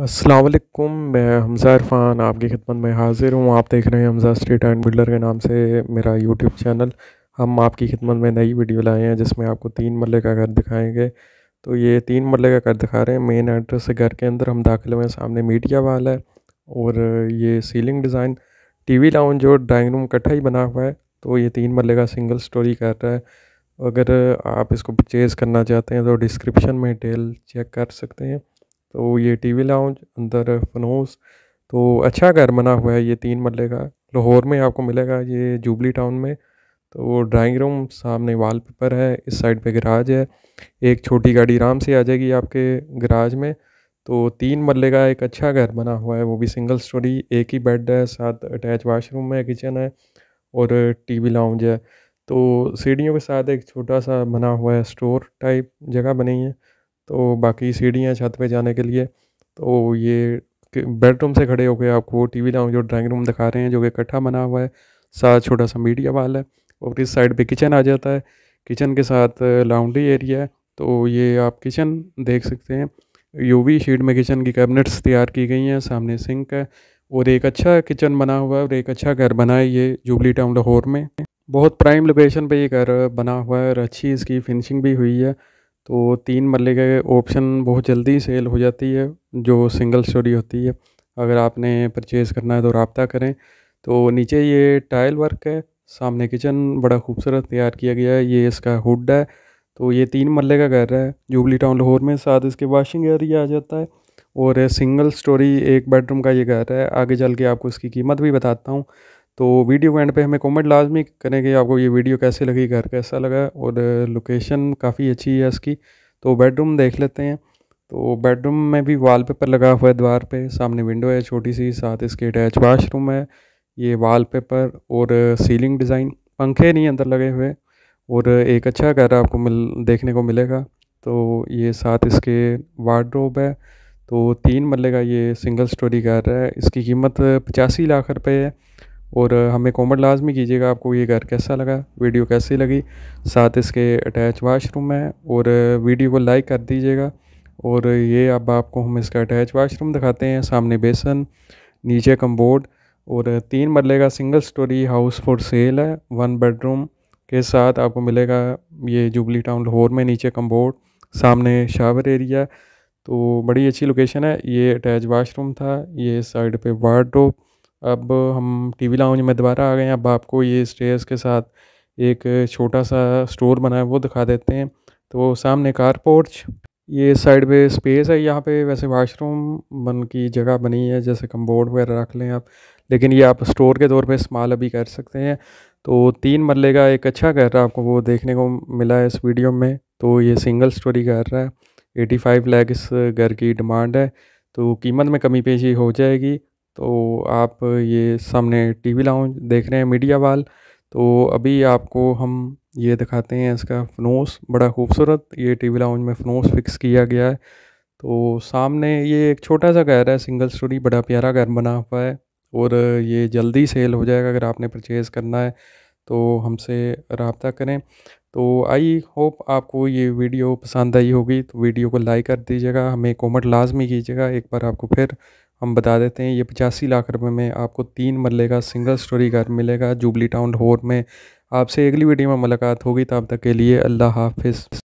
असलकुम मैं हमज़ा इरफान आपकी खिदमत में हाज़िर हूँ आप देख रहे हैं हमज़ा स्ट्रीट एंड बिल्डर के नाम से मेरा यूट्यूब चैनल हम आपकी खिदमत में नई वीडियो लाए हैं जिसमें आपको तीन मरले का घर दिखाएंगे तो ये तीन मरले का घर दिखा रहे हैं मेन एड्रेस से घर के अंदर हम दाखिल हुए सामने मीडिया वाल है और ये सीलिंग डिज़ाइन टी वी लाउन जो ड्राइंग रूम कट्ठा ही बना हुआ है तो ये तीन मरले का सिंगल स्टोरी कर रहा है अगर आप इसको परचेज़ करना चाहते हैं तो डिस्क्रिप्शन में डिटेल चेक कर सकते हैं तो ये टीवी लाउंज अंदर फनोस तो अच्छा घर बना हुआ है ये तीन मरले का लाहौर में आपको मिलेगा ये जुबली टाउन में तो ड्राइंग रूम सामने वाल पेपर है इस साइड पे गराज है एक छोटी गाड़ी आराम से आ जाएगी आपके गराज में तो तीन मरले का एक अच्छा घर बना हुआ है वो भी सिंगल स्टोरी एक ही बेड है साथ अटैच वाशरूम है किचन है और टीवी लाउंज है तो सीढ़ियों के साथ एक छोटा सा बना हुआ है स्टोर टाइप जगह बनी है तो बाकी सीढ़ियाँ छत पे जाने के लिए तो ये बेडरूम से खड़े होकर आपको टी वी जो ड्राइंग रूम दिखा रहे हैं जो कि इकट्ठा बना हुआ है साथ छोटा सा मीडिया वाल है और इस साइड पे किचन आ जाता है किचन के साथ लाउंड्री एरिया है तो ये आप किचन देख सकते हैं यूवी शीट में किचन की कैबिनेट्स तैयार की गई हैं सामने सिंक है और एक अच्छा किचन बना हुआ है और एक अच्छा घर बना है ये जुबली टाउन लाहौर में बहुत प्राइम लोकेशन पे ये घर बना हुआ है और अच्छी इसकी फिनिशिंग भी हुई है तो तीन मरले के ऑप्शन बहुत जल्दी सेल हो जाती है जो सिंगल स्टोरी होती है अगर आपने परचेज़ करना है तो रबता करें तो नीचे ये टाइल वर्क है सामने किचन बड़ा खूबसूरत तैयार किया गया है ये इसका हुड है तो ये तीन मरले का घर है जुबली टाउन लाहौर में साथ इसके वाशिंग एरिया आ जाता है और सिंगल स्टोरी एक बेडरूम का ये घर है आगे चल के आपको इसकी कीमत भी बताता हूँ तो वीडियो एंड पे हमें कमेंट लाजमी करें कि आपको ये वीडियो कैसे लगी घर कैसा लगा और लोकेशन काफ़ी अच्छी है इसकी तो बेडरूम देख लेते हैं तो बेडरूम में भी वॉलपेपर लगा हुआ है द्वार पे सामने विंडो है छोटी सी साथ इसके अटैच वाशरूम है ये वॉलपेपर और सीलिंग डिज़ाइन पंखे नहीं अंदर लगे हुए और एक अच्छा घर आपको मिल देखने को मिलेगा तो ये साथ इसके वार्ड्रोब है तो तीन मल्ले का ये सिंगल स्टोरी घर है इसकी कीमत पचासी लाख रुपये है और हमें कॉमेंट लाजमी कीजिएगा आपको ये घर कैसा लगा वीडियो कैसी लगी साथ इसके अटैच वाशरूम है और वीडियो को लाइक कर दीजिएगा और ये अब आपको हम इसका अटैच वाशरूम दिखाते हैं सामने बेसन नीचे कम्बोर्ड और तीन मरले का single story house for sale है वन बेडरूम के साथ आपको मिलेगा ये जुबली टाउन लाहौर में नीचे कम्बोर्ड सामने शावर एरिया तो बड़ी अच्छी लोकेशन है ये अटैच वाशरूम था ये साइड पे वार्ड्रोप अब हम टी वी लाउंज में दोबारा आ गए हैं अब आपको ये स्टेयर्स के साथ एक छोटा सा स्टोर बना है वो दिखा देते हैं तो सामने कार पोर्च ये साइड पे स्पेस है यहाँ पे वैसे वाशरूम बन की जगह बनी है जैसे कम्बोर्ड वगैरह रख लें आप लेकिन ये आप स्टोर के तौर पे इस्तेमाल अभी कर सकते हैं तो तीन मरले का एक अच्छा घर आपको वो देखने को मिला है इस वीडियो में तो ये सिंगल स्टोरी घर रहा है एटी फाइव लैख इस घर की डिमांड है तो कीमत में कमी पेशी हो जाएगी तो आप ये सामने टीवी लाउंज देख रहे हैं मीडिया वाल तो अभी आपको हम ये दिखाते हैं इसका फनोस बड़ा खूबसूरत ये टीवी लाउंज में फनोस फिक्स किया गया है तो सामने ये एक छोटा सा घर है सिंगल स्टोरी बड़ा प्यारा घर बना हुआ है और ये जल्दी सेल हो जाएगा अगर आपने परचेज़ करना है तो हमसे रबता करें तो आई होप आपको ये वीडियो पसंद आई होगी तो वीडियो को लाइक कर दीजिएगा हमें कॉमेंट लाजमी कीजिएगा एक बार आपको फिर हम बता देते हैं ये पचासी लाख रुपए में आपको तीन मरले का सिंगल स्टोरी घर मिलेगा जुबली टाउन होर में आपसे अगली वीडियो में मुलाकात होगी तब तक के लिए अल्लाह हाफिज़